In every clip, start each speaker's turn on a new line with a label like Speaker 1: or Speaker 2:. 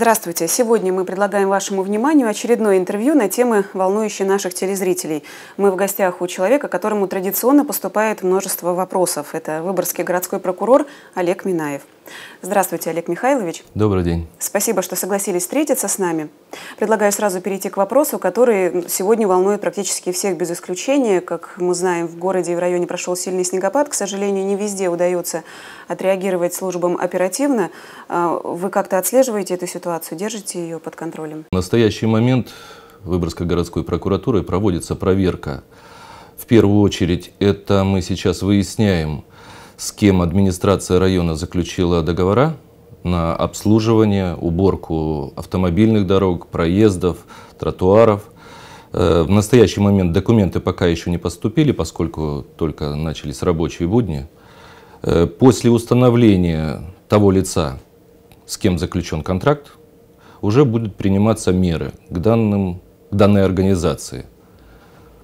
Speaker 1: Здравствуйте! Сегодня мы предлагаем вашему вниманию очередное интервью на темы, волнующие наших телезрителей. Мы в гостях у человека, которому традиционно поступает множество вопросов. Это выборгский городской прокурор Олег Минаев. Здравствуйте, Олег Михайлович. Добрый день. Спасибо, что согласились встретиться с нами. Предлагаю сразу перейти к вопросу, который сегодня волнует практически всех без исключения. Как мы знаем, в городе и в районе прошел сильный снегопад. К сожалению, не везде удается отреагировать службам оперативно. А, вы как-то отслеживаете эту ситуацию, держите ее под контролем?
Speaker 2: В настоящий момент Выборгской городской прокуратурой проводится проверка. В первую очередь это мы сейчас выясняем, с кем администрация района заключила договора на обслуживание, уборку автомобильных дорог, проездов, тротуаров. Э, в настоящий момент документы пока еще не поступили, поскольку только начались рабочие будни. Э, после установления того лица, с кем заключен контракт, уже будут приниматься меры к, данным, к данной организации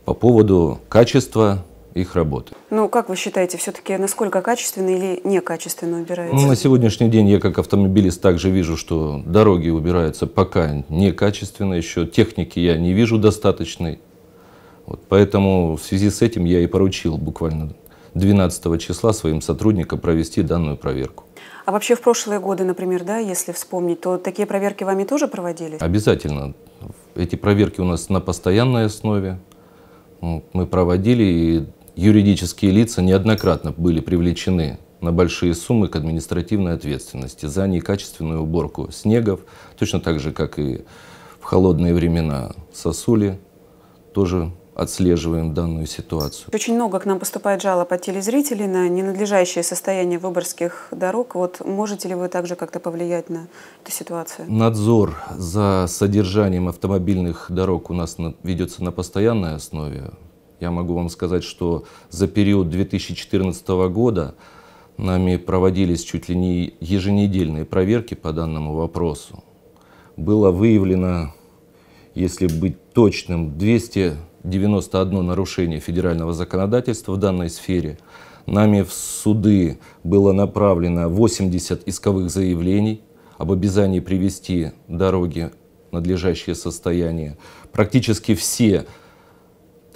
Speaker 2: по поводу качества их работы.
Speaker 1: Ну, как вы считаете, все-таки насколько качественно или некачественно убирается? Ну, на
Speaker 2: сегодняшний день я как автомобилист также вижу, что дороги убираются пока некачественно еще, техники я не вижу достаточной. Вот, поэтому в связи с этим я и поручил буквально 12 числа своим сотрудникам провести данную проверку.
Speaker 1: А вообще в прошлые годы, например, да, если вспомнить, то такие проверки вами тоже проводились?
Speaker 2: Обязательно. Эти проверки у нас на постоянной основе. Мы проводили и юридические лица неоднократно были привлечены на большие суммы к административной ответственности за некачественную уборку снегов, точно так же, как и в холодные времена сосули, тоже отслеживаем данную ситуацию.
Speaker 1: Очень много к нам поступает жалоб от телезрителей на ненадлежащее состояние выборских дорог. Вот можете ли вы также как-то повлиять на эту ситуацию?
Speaker 2: Надзор за содержанием автомобильных дорог у нас ведется на постоянной основе. Я могу вам сказать, что за период 2014 года нами проводились чуть ли не еженедельные проверки по данному вопросу. Было выявлено, если быть точным, 291 нарушение федерального законодательства в данной сфере. Нами в суды было направлено 80 исковых заявлений об обязании привести дороги в надлежащее состояние. Практически все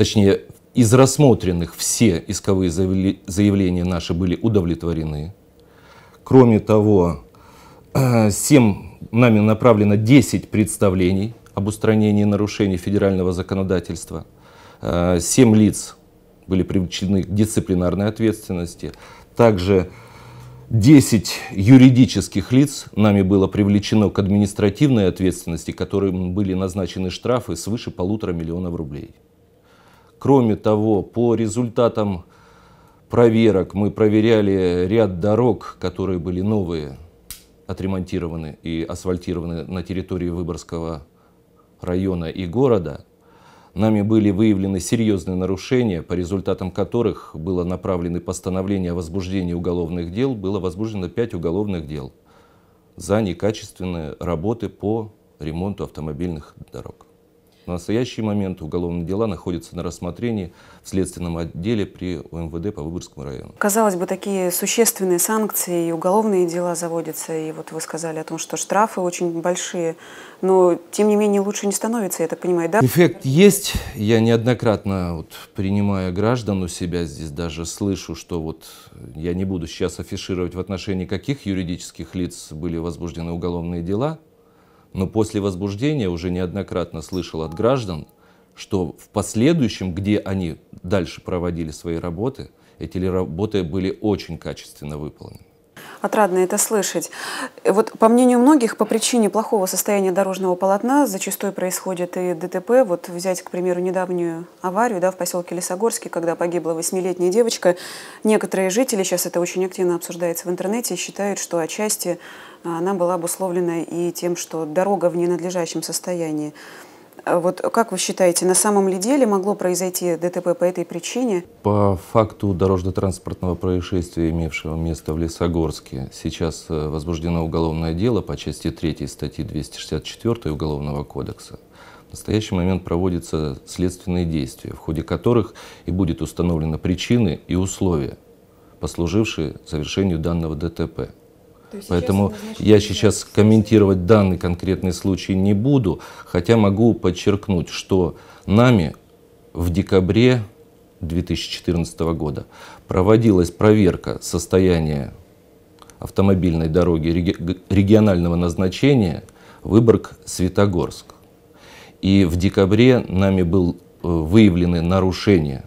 Speaker 2: точнее, из рассмотренных все исковые заявления наши были удовлетворены. Кроме того, 7, э, нами направлено 10 представлений об устранении нарушений федерального законодательства. 7 э, лиц были привлечены к дисциплинарной ответственности. Также 10 юридических лиц нами было привлечено к административной ответственности, которым были назначены штрафы свыше полутора миллионов рублей. Кроме того, по результатам проверок мы проверяли ряд дорог, которые были новые, отремонтированы и асфальтированы на территории Выборгского района и города. Нами были выявлены серьезные нарушения, по результатам которых было направлено постановление о возбуждении уголовных дел. Было возбуждено 5 уголовных дел за некачественные работы по ремонту автомобильных дорог. На настоящий момент уголовные дела находятся на рассмотрении в следственном отделе при УМВД по Выборгскому району.
Speaker 1: Казалось бы, такие существенные санкции и уголовные дела заводятся. И вот вы сказали о том, что штрафы очень большие. Но, тем не менее, лучше не становится, я это понимаю, да? Эффект
Speaker 2: есть. Я неоднократно, вот, принимая граждан у себя здесь, даже слышу, что вот я не буду сейчас афишировать в отношении каких юридических лиц были возбуждены уголовные дела, но после возбуждения уже неоднократно слышал от граждан, что в последующем, где они дальше проводили свои работы, эти работы были очень качественно выполнены.
Speaker 1: Отрадно это слышать. Вот по мнению многих, по причине плохого состояния дорожного полотна зачастую происходит и ДТП. Вот взять, к примеру, недавнюю аварию да, в поселке Лесогорске, когда погибла восьмилетняя девочка. Некоторые жители, сейчас это очень активно обсуждается в интернете, считают, что отчасти а она была обусловлена и тем, что дорога в ненадлежащем состоянии. А вот как вы считаете, на самом ли деле могло произойти ДТП по этой причине?
Speaker 2: По факту дорожно-транспортного происшествия, имевшего место в Лесогорске, сейчас э, возбуждено уголовное дело по части 3 статьи 264 Уголовного кодекса. В настоящий момент проводятся следственные действия, в ходе которых и будет установлена причины и условия, послужившие завершению данного ДТП. Поэтому я сейчас комментировать данный конкретный случай не буду, хотя могу подчеркнуть, что нами в декабре 2014 года проводилась проверка состояния автомобильной дороги регионального назначения Выборг-Светогорск. И в декабре нами был э, выявлены нарушения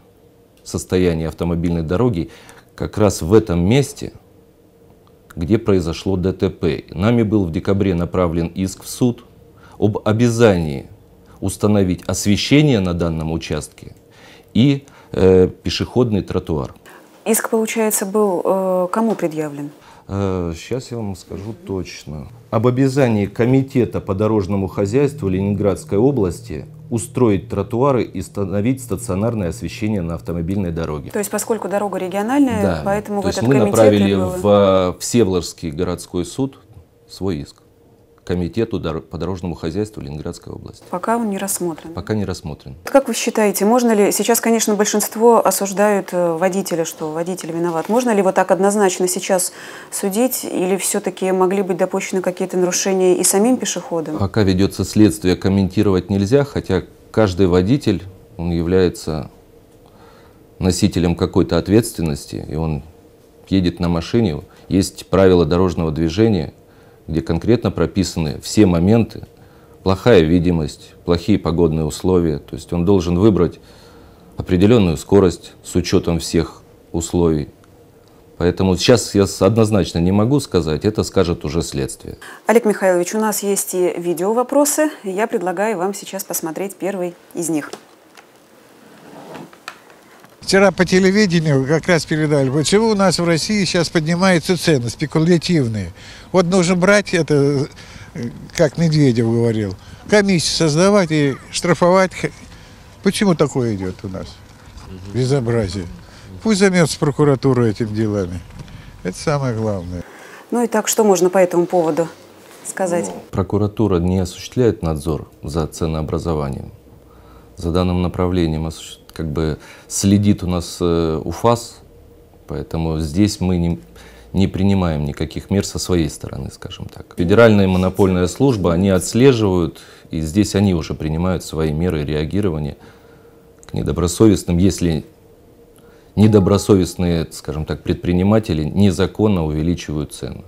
Speaker 2: состояния автомобильной дороги как раз в этом месте – где произошло ДТП. Нами был в декабре направлен иск в суд об обязании установить освещение на данном участке и э, пешеходный тротуар.
Speaker 1: Иск, получается, был э, кому предъявлен?
Speaker 2: сейчас э, я вам скажу точно. Об обязании Комитета по дорожному хозяйству Ленинградской области устроить тротуары и установить стационарное освещение на автомобильной дороге. То
Speaker 1: есть, поскольку дорога региональная, да. поэтому То в этот есть мы направили было...
Speaker 2: в Всеволожский городской суд свой иск комитету по дорожному хозяйству Ленинградской области.
Speaker 1: Пока он не рассмотрен?
Speaker 2: Пока не рассмотрен.
Speaker 1: Как вы считаете, можно ли, сейчас, конечно, большинство осуждают э, водителя, что водитель виноват, можно ли вот так однозначно сейчас судить или все-таки могли быть допущены какие-то нарушения и самим пешеходам?
Speaker 2: Пока ведется следствие, комментировать нельзя, хотя каждый водитель, он является носителем какой-то ответственности, и он едет на машине, есть правила дорожного движения – где конкретно прописаны все моменты, плохая видимость, плохие погодные условия, то есть он должен выбрать определенную скорость с учетом всех условий. Поэтому сейчас я однозначно не могу сказать, это скажет уже следствие.
Speaker 1: Олег Михайлович, у нас есть и видео вопросы. Я предлагаю вам сейчас посмотреть первый из них.
Speaker 2: Вчера по телевидению как раз передали, почему у нас в России сейчас поднимаются цены спекулятивные. Вот нужно брать это, э, как Медведев говорил, комиссию создавать и штрафовать. Почему такое идет у нас? Безобразие. Пусть займется прокуратура этим делами. Это самое главное.
Speaker 1: Ну и так, что можно по этому поводу сказать? Ну,
Speaker 2: прокуратура не осуществляет надзор за ценообразованием. За данным направлением осуществляет как бы следит у нас э, УФАС, поэтому здесь мы не, не принимаем никаких мер со своей стороны, скажем так. Федеральная монопольная служба, они отслеживают, и здесь они уже принимают свои меры реагирования к недобросовестным, если недобросовестные, скажем так, предприниматели незаконно увеличивают цену.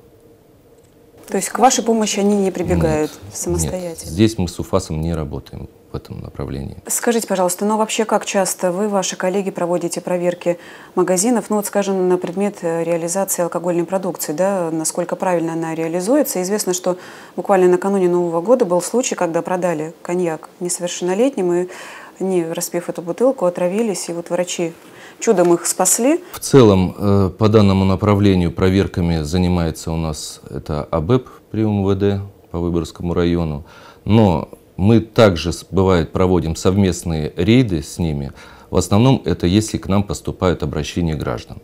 Speaker 1: То есть к вашей помощи они не прибегают нет, самостоятельно? Нет,
Speaker 2: здесь мы с УФАСом не работаем в этом направлении.
Speaker 1: Скажите, пожалуйста, ну вообще как часто вы, ваши коллеги проводите проверки магазинов, ну вот скажем, на предмет э, реализации алкогольной продукции, да, насколько правильно она реализуется? Известно, что буквально накануне Нового года был случай, когда продали коньяк несовершеннолетним и не распив эту бутылку, отравились, и вот врачи чудом их спасли.
Speaker 2: В целом, э, по данному направлению проверками занимается у нас это АБЭП при МВД по Выборгскому району. Но мы также, бывает, проводим совместные рейды с ними. В основном это если к нам поступают обращения граждан.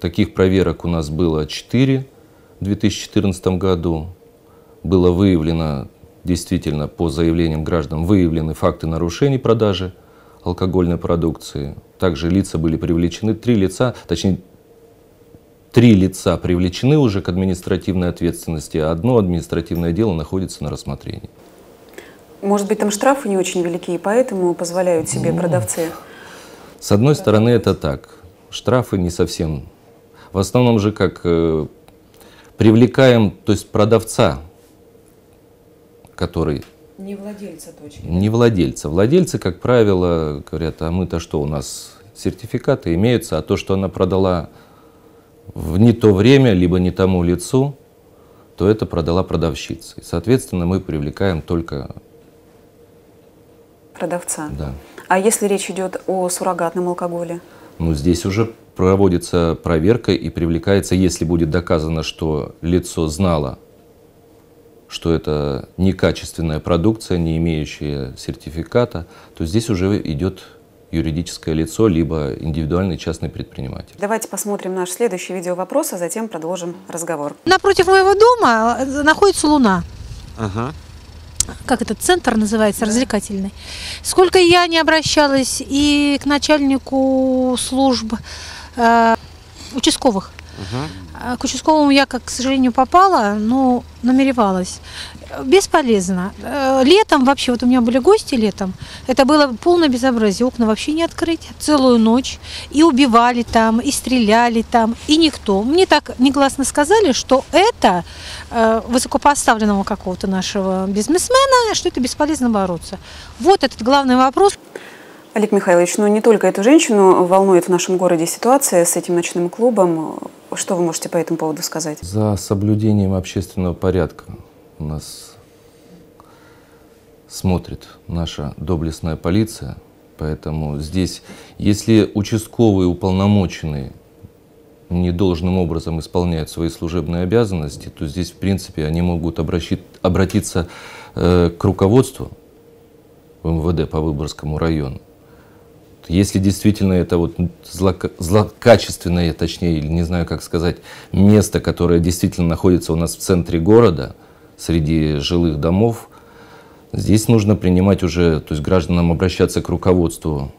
Speaker 2: Таких проверок у нас было 4 в 2014 году. Было выявлено, действительно, по заявлениям граждан, выявлены факты нарушений продажи алкогольной продукции. Также лица были привлечены, три лица, точнее, три лица привлечены уже к административной ответственности, а одно административное дело находится на рассмотрении.
Speaker 1: Может быть, там штрафы не очень велики, и поэтому позволяют себе ну, продавцы?
Speaker 2: С одной стороны, это так. Штрафы не совсем. В основном же как э, привлекаем, то есть продавца, который...
Speaker 1: Не владельца точки. Не
Speaker 2: владельца. Владельцы, как правило, говорят, а мы-то что, у нас сертификаты имеются, а то, что она продала в не то время, либо не тому лицу, то это продала продавщица. И, соответственно, мы привлекаем только
Speaker 1: продавца. Да. А если речь идет о суррогатном алкоголе?
Speaker 2: Ну, здесь уже проводится проверка и привлекается, если будет доказано, что лицо знало, что это некачественная продукция, не имеющая сертификата, то здесь уже идет юридическое лицо, либо индивидуальный частный предприниматель.
Speaker 1: Давайте посмотрим наш следующий видео-вопрос, а затем продолжим разговор. Напротив моего дома находится луна. Ага как этот центр называется, да. развлекательный. Сколько я не обращалась и к начальнику служб э, участковых. Угу. К участковому я, как, к сожалению, попала, но намеревалась. Бесполезно. Э, летом вообще, вот у меня были гости летом, это было полное безобразие, окна вообще не открыть, целую ночь. И убивали там, и стреляли там, и никто. Мне так негласно сказали, что это э, высокопоставленного какого-то нашего бизнесмена, что это бесполезно бороться. Вот этот главный вопрос. Олег Михайлович, ну не только эту женщину волнует в нашем городе ситуация с этим ночным клубом. Что вы можете по этому поводу сказать?
Speaker 2: За соблюдением общественного порядка нас смотрит наша доблестная полиция, поэтому здесь, если участковые уполномоченные недолжным образом исполняют свои служебные обязанности, то здесь, в принципе, они могут обращи, обратиться э, к руководству в МВД по Выборгскому району. Если действительно это вот злока, злокачественное, точнее, не знаю, как сказать, место, которое действительно находится у нас в центре города – среди жилых домов. Здесь нужно принимать уже, то есть гражданам обращаться к руководству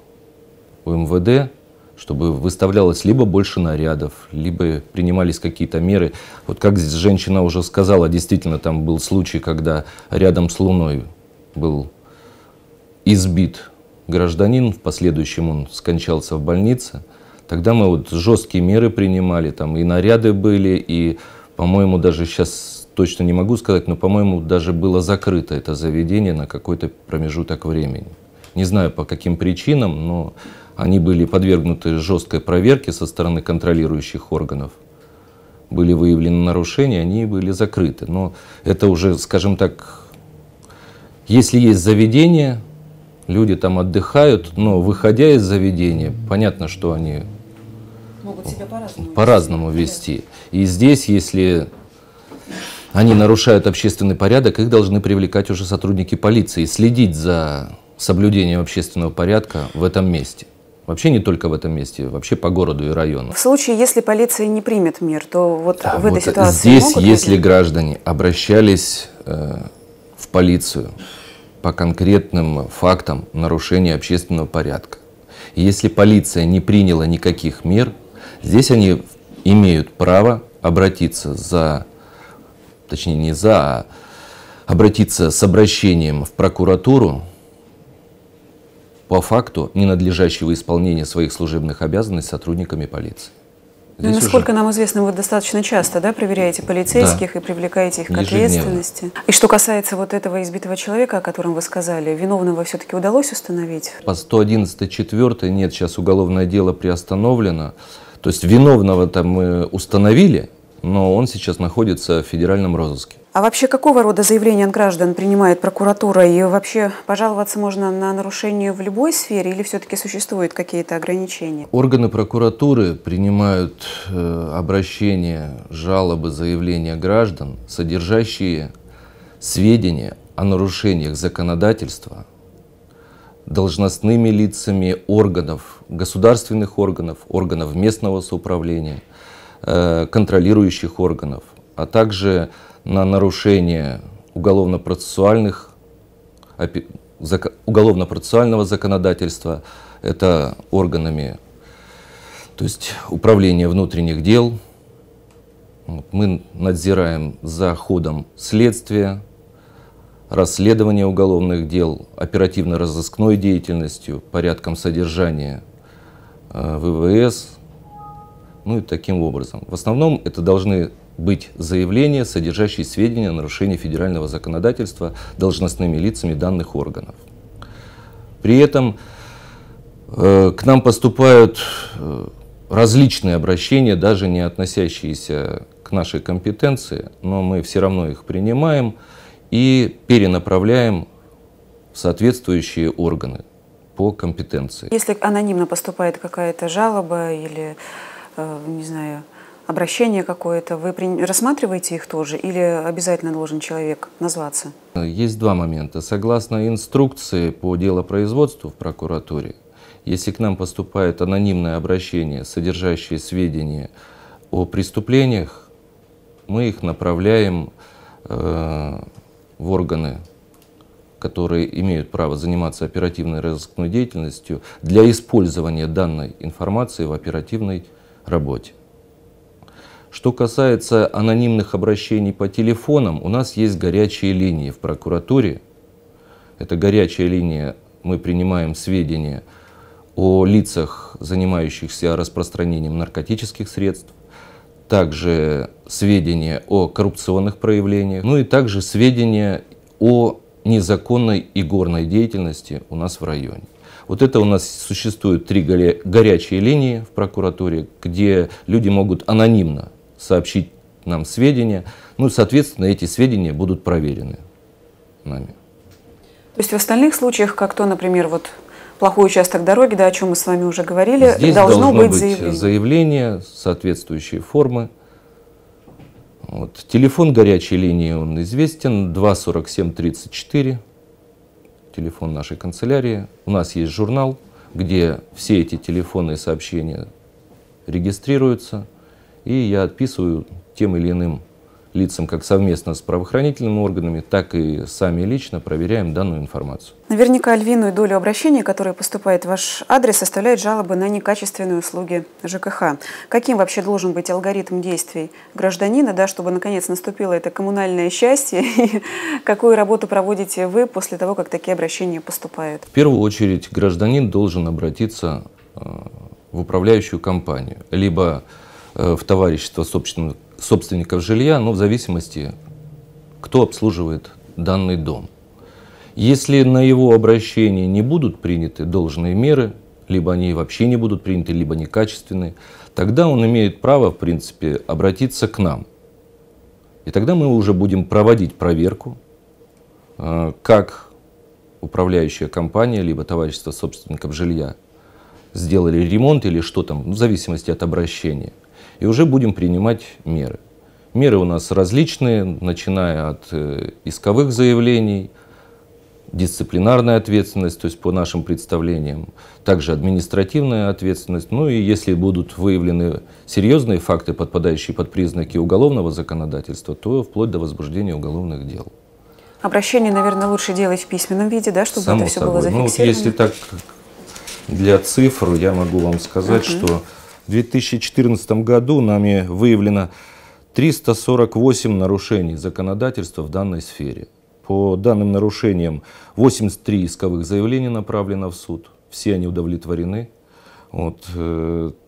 Speaker 2: УМВД, чтобы выставлялось либо больше нарядов, либо принимались какие-то меры. Вот как здесь женщина уже сказала, действительно, там был случай, когда рядом с Луной был избит гражданин, в последующем он скончался в больнице. Тогда мы вот жесткие меры принимали, там и наряды были, и, по-моему, даже сейчас точно не могу сказать, но, по-моему, даже было закрыто это заведение на какой-то промежуток времени. Не знаю по каким причинам, но они были подвергнуты жесткой проверке со стороны контролирующих органов. Были выявлены нарушения, они были закрыты. Но это уже, скажем так, если есть заведение, люди там отдыхают, но выходя из заведения, понятно, что они могут себя по-разному, по-разному вести. И здесь, если они нарушают общественный порядок, их должны привлекать уже сотрудники полиции, следить за соблюдением общественного порядка в этом месте. Вообще не только в этом месте, вообще по городу и району. В
Speaker 1: случае, если полиция не примет мер, то вот да, в этой вот ситуации Здесь, могут если быть?
Speaker 2: граждане обращались э, в полицию по конкретным фактам нарушения общественного порядка, если полиция не приняла никаких мер, здесь они имеют право обратиться за точнее не за, а обратиться с обращением в прокуратуру по факту ненадлежащего исполнения своих служебных обязанностей сотрудниками полиции. ну Насколько
Speaker 1: уже... нам известно, вы достаточно часто да, проверяете полицейских да. и привлекаете их к Ежедневно. ответственности. И что касается вот этого избитого человека, о котором вы сказали, виновного все-таки удалось установить?
Speaker 2: По 111.4 нет, сейчас уголовное дело приостановлено. То есть виновного там мы установили, но он сейчас находится в федеральном розыске.
Speaker 1: А вообще какого рода заявления от граждан принимает прокуратура? И вообще пожаловаться можно на нарушение в любой сфере или все-таки существуют какие-то ограничения?
Speaker 2: Органы прокуратуры принимают э, обращения, жалобы, заявления граждан, содержащие сведения о нарушениях законодательства должностными лицами органов, государственных органов, органов местного самоуправления – Э, контролирующих органов, а также на нарушение уголовно-процессуальных, уголовно-процессуального законодательства, это органами, то есть управление внутренних дел. Мы надзираем за ходом следствия, расследования уголовных дел, оперативно-розыскной деятельностью, порядком содержания э, ВВС, ну и таким образом. В основном это должны быть заявления, содержащие сведения о нарушении федерального законодательства должностными лицами данных органов. При этом э, к нам поступают э, различные обращения, даже не относящиеся к нашей компетенции, но мы все равно их принимаем и перенаправляем в соответствующие органы по компетенции.
Speaker 1: Если анонимно поступает какая-то жалоба или Э, не знаю, обращение какое-то, вы рассматриваете их тоже или обязательно должен человек назваться?
Speaker 2: Есть два момента. Согласно инструкции по делопроизводству в прокуратуре, если к нам поступает анонимное обращение, содержащее сведения о преступлениях, мы их направляем э, в органы, которые имеют право заниматься оперативной разыскной деятельностью для использования данной информации в оперативной работе. Что касается анонимных обращений по телефонам, у нас есть горячие линии в прокуратуре. Это горячая линия, мы принимаем сведения о лицах, занимающихся распространением наркотических средств, также сведения о коррупционных проявлениях, ну и также сведения о незаконной игорной деятельности у нас в районе. Вот это у нас существует три горячие линии в прокуратуре, где люди могут анонимно сообщить нам сведения. Ну, соответственно, эти сведения будут проверены нами.
Speaker 1: То есть в остальных случаях, как то, например, вот плохой участок дороги, да, о чем мы с вами уже говорили, Здесь должно, должно быть, быть заявление.
Speaker 2: заявление соответствующей формы вот. Телефон горячей линии, он известен, 24734, телефон нашей канцелярии. У нас есть журнал, где все эти телефонные сообщения регистрируются, и я отписываю тем или иным лицам как совместно с правоохранительными органами, так и сами лично проверяем данную информацию.
Speaker 1: Наверняка львиную долю обращений, которые поступает в ваш адрес, составляют жалобы на некачественные услуги ЖКХ. Каким вообще должен быть алгоритм действий гражданина, да, чтобы наконец наступило это коммунальное счастье? И какую работу проводите вы после того, как такие обращения поступают? В
Speaker 2: первую очередь гражданин должен обратиться э, в управляющую компанию, либо э, в товарищество собственного собственников жилья, но ну, в зависимости, кто обслуживает данный дом. Если на его обращение не будут приняты должные меры, либо они вообще не будут приняты, либо некачественные, тогда он имеет право, в принципе, обратиться к нам. И тогда мы уже будем проводить проверку, э, как управляющая компания, либо товарищество собственников жилья сделали ремонт или что там, в зависимости от обращения и уже будем принимать меры. Меры у нас различные, начиная от э, исковых заявлений, дисциплинарная ответственность, то есть по нашим представлениям, также административная ответственность. Ну и если будут выявлены серьезные факты, подпадающие под признаки уголовного законодательства, то вплоть до возбуждения уголовных дел.
Speaker 1: Обращение, наверное, лучше делать в письменном виде, да, чтобы Само это все собой. было зафиксировано? Ну, вот если
Speaker 2: так для цифр, я могу вам сказать, угу. что в 2014 году нами выявлено 348 нарушений законодательства в данной сфере. По данным нарушениям 83 исковых заявления направлено в суд, все они удовлетворены. Вот,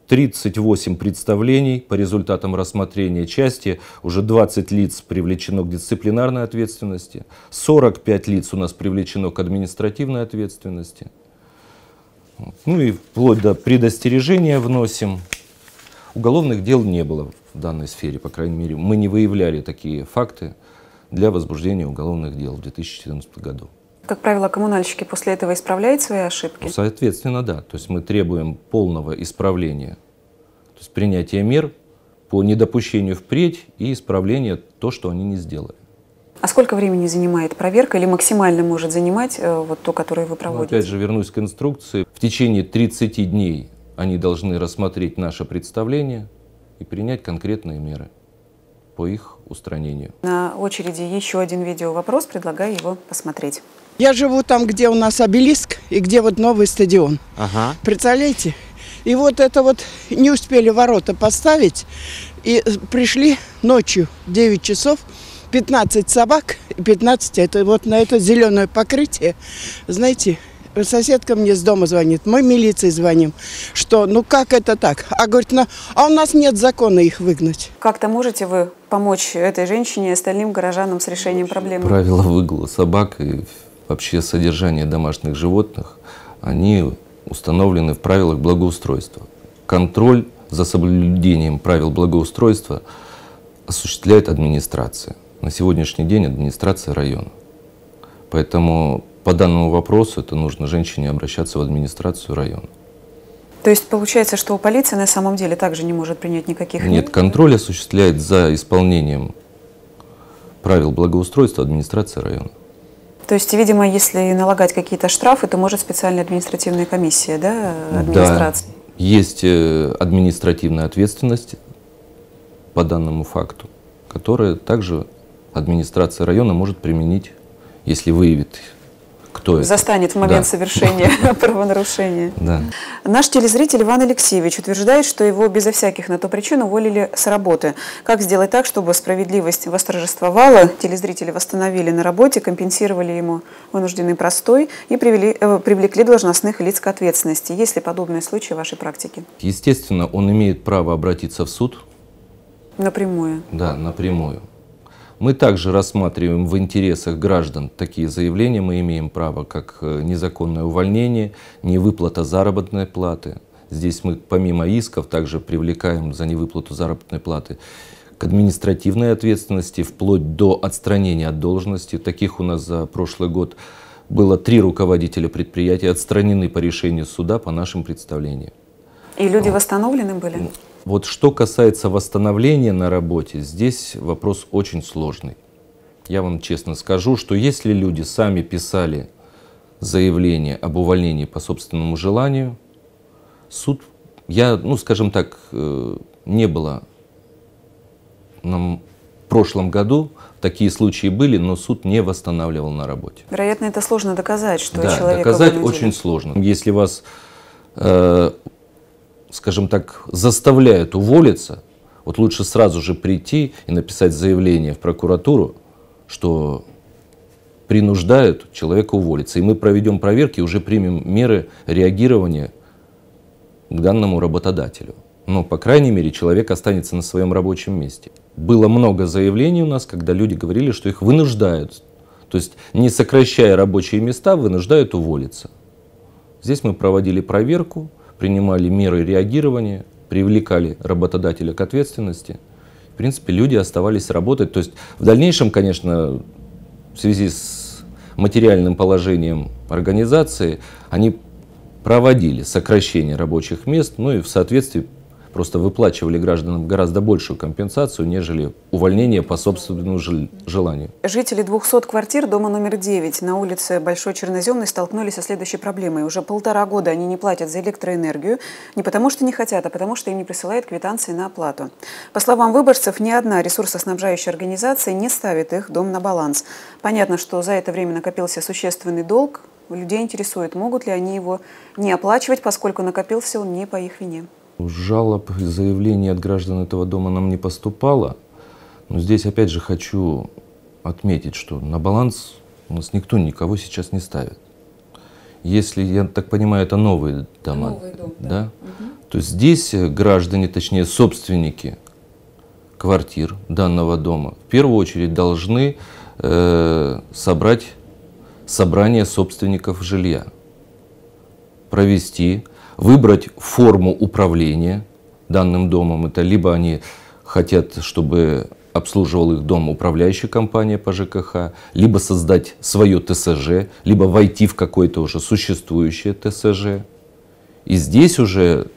Speaker 2: 38 э, представлений по результатам рассмотрения части, уже 20 лиц привлечено к дисциплинарной ответственности, 45 лиц у нас привлечено к административной ответственности. Ну и вплоть до предостережения вносим. Уголовных дел не было в данной сфере, по крайней мере. Мы не выявляли такие факты для возбуждения уголовных дел в 2014 году.
Speaker 1: Как правило, коммунальщики после этого исправляют свои ошибки? Ну,
Speaker 2: соответственно, да. То есть мы требуем полного исправления, то есть принятия мер по недопущению впредь и исправления то, что они не сделали.
Speaker 1: А сколько времени занимает проверка или максимально может занимать э, вот то, которое вы ну, проводите?
Speaker 2: Ну, опять же, вернусь к инструкции. В течение 30 дней они должны рассмотреть наше представление и принять конкретные меры по их устранению.
Speaker 1: На очереди еще один видео-вопрос, предлагаю его посмотреть. Я живу там, где у нас обелиск и где вот новый стадион. Ага. Представляете? И вот это вот не успели ворота поставить, и пришли ночью 9 часов, 15 собак, 15 это вот на это зеленое покрытие. Знаете, соседка мне с дома звонит, мы милиции звоним, что ну как это так? А говорит, ну, а у нас нет закона их выгнать. Как-то можете вы помочь этой женщине и остальным горожанам с решением общем, проблемы? Правила
Speaker 2: выгула собак и вообще содержание домашних животных, они установлены в правилах благоустройства. Контроль за соблюдением правил благоустройства осуществляет администрация на сегодняшний день администрация района. Поэтому по данному вопросу это нужно женщине обращаться в администрацию района.
Speaker 1: То есть получается, что полиция на самом деле также не может принять никаких... Нет,
Speaker 2: контроль осуществляет за исполнением правил благоустройства администрация района.
Speaker 1: То есть, видимо, если налагать какие-то штрафы, то может специальная административная комиссия, да, администрации? Да,
Speaker 2: есть э, административная ответственность по данному факту, которая также администрация района может применить, если выявит кто это. Застанет в момент да.
Speaker 1: совершения правонарушения. Да. Наш телезритель Иван Алексеевич утверждает, что его безо всяких на то причин уволили с работы. Как сделать так, чтобы справедливость восторжествовала, телезрители восстановили на работе, компенсировали ему вынужденный простой и привели, э, привлекли должностных лиц к ответственности? Есть ли подобные случаи в вашей практике?
Speaker 2: Естественно, он имеет право обратиться в суд.
Speaker 1: Напрямую?
Speaker 2: Да, напрямую. Мы также рассматриваем в интересах граждан такие заявления. Мы имеем право, как э, незаконное увольнение, невыплата заработной платы. Здесь мы помимо исков также привлекаем за невыплату заработной платы к административной ответственности, вплоть до отстранения от должности. Таких у нас за прошлый год было три руководителя предприятия, отстранены по решению суда по нашим представлениям.
Speaker 1: И люди вот. восстановлены были? Ну,
Speaker 2: вот что касается восстановления на работе, здесь вопрос очень сложный. Я вам честно скажу, что если люди сами писали заявление об увольнении по собственному желанию, суд, я, ну, скажем так, э, не было Нам в прошлом году Такие случаи были, но суд не восстанавливал на работе.
Speaker 1: Вероятно, это сложно доказать, что да, человек доказать обманул. очень
Speaker 2: сложно. Если вас э, скажем так, заставляют уволиться, вот лучше сразу же прийти и написать заявление в прокуратуру, что принуждают человека уволиться. И мы проведем проверки уже примем меры реагирования к данному работодателю. Но, по крайней мере, человек останется на своем рабочем месте. Было много заявлений у нас, когда люди говорили, что их вынуждают. То есть, не сокращая рабочие места, вынуждают уволиться. Здесь мы проводили проверку, принимали меры реагирования, привлекали работодателя к ответственности. В принципе, люди оставались работать. То есть в дальнейшем, конечно, в связи с материальным положением организации, они проводили сокращение рабочих мест, ну и в соответствии просто выплачивали гражданам гораздо большую компенсацию, нежели увольнение по собственному желанию.
Speaker 1: Жители 200 квартир дома номер 9 на улице Большой Черноземной столкнулись со следующей проблемой. Уже полтора года они не платят за электроэнергию не потому, что не хотят, а потому, что им не присылают квитанции на оплату. По словам выборцев, ни одна ресурсоснабжающая организация не ставит их дом на баланс. Понятно, что за это время накопился существенный долг. Людей интересует, могут ли они его не оплачивать, поскольку накопился он не по их вине.
Speaker 2: Жалоб, заявлений от граждан этого дома нам не поступало. Но здесь опять же хочу отметить, что на баланс у нас никто никого сейчас не ставит. Если, я так понимаю, это новые дома, новый дом, да? да? Угу. то здесь э, граждане, точнее собственники квартир данного дома в первую очередь должны э, собрать собрание собственников жилья, провести выбрать форму управления данным домом. Это либо они хотят, чтобы обслуживал их дом управляющая компания по ЖКХ, либо создать свое ТСЖ, либо войти в какое-то уже существующее ТСЖ. И здесь уже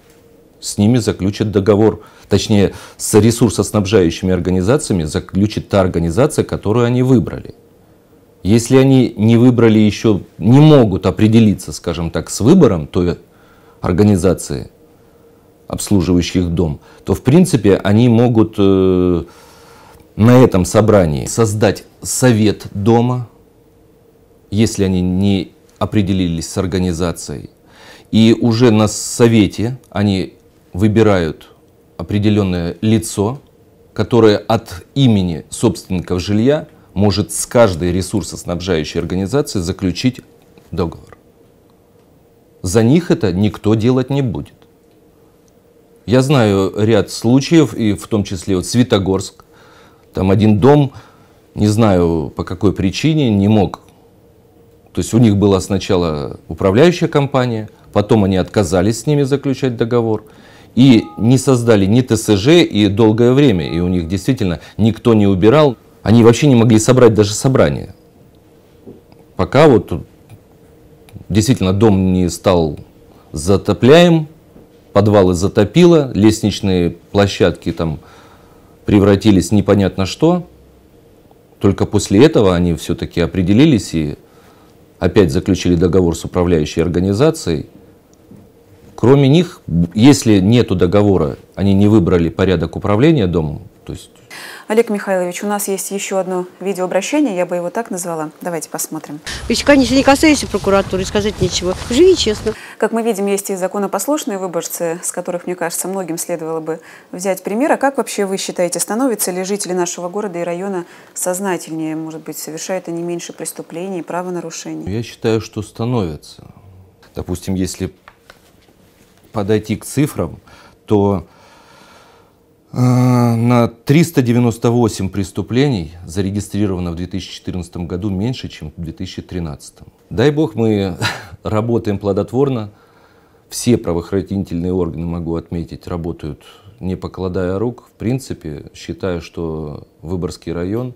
Speaker 2: с ними заключат договор, точнее с ресурсоснабжающими организациями заключит та организация, которую они выбрали. Если они не выбрали еще, не могут определиться, скажем так, с выбором, то организации, обслуживающих дом, то в принципе они могут э, на этом собрании создать совет дома, если они не определились с организацией. И уже на совете они выбирают определенное лицо, которое от имени собственников жилья может с каждой ресурсоснабжающей организацией заключить договор. За них это никто делать не будет. Я знаю ряд случаев, и в том числе вот Светогорск. Там один дом, не знаю по какой причине, не мог. То есть у них была сначала управляющая компания, потом они отказались с ними заключать договор и не создали ни ТСЖ и долгое время, и у них действительно никто не убирал, они вообще не могли собрать даже собрание. Пока вот действительно дом не стал затопляем, подвалы затопило, лестничные площадки там превратились непонятно что. Только после этого они все-таки определились и опять заключили договор с управляющей организацией. Кроме них, если нет договора, они не выбрали порядок управления домом, то есть
Speaker 1: Олег Михайлович, у нас есть еще одно видеообращение, я бы его так назвала. Давайте посмотрим. Ведь, конечно, не касаешься прокуратуры, сказать нечего. Живи честно. Как мы видим, есть и законопослушные выборцы, с которых, мне кажется, многим следовало бы взять пример. А как вообще вы считаете, становятся ли жители нашего города и района сознательнее, может быть, совершают они меньше преступлений, правонарушений?
Speaker 2: Я считаю, что становятся. Допустим, если подойти к цифрам, то э, 398 преступлений зарегистрировано в 2014 году меньше, чем в 2013. Дай бог, мы работаем плодотворно. Все правоохранительные органы, могу отметить, работают не покладая рук. В принципе, считаю, что Выборгский район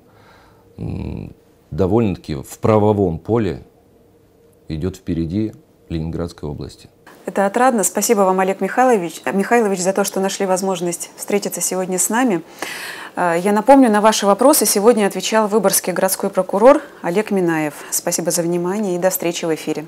Speaker 2: довольно-таки в правовом поле идет впереди Ленинградской области.
Speaker 1: Это отрадно. Спасибо вам, Олег Михайлович, э, Михайлович, за то, что нашли возможность встретиться сегодня с нами. Э, я напомню, на ваши вопросы сегодня отвечал выборгский городской прокурор Олег Минаев. Спасибо за внимание и до встречи в эфире.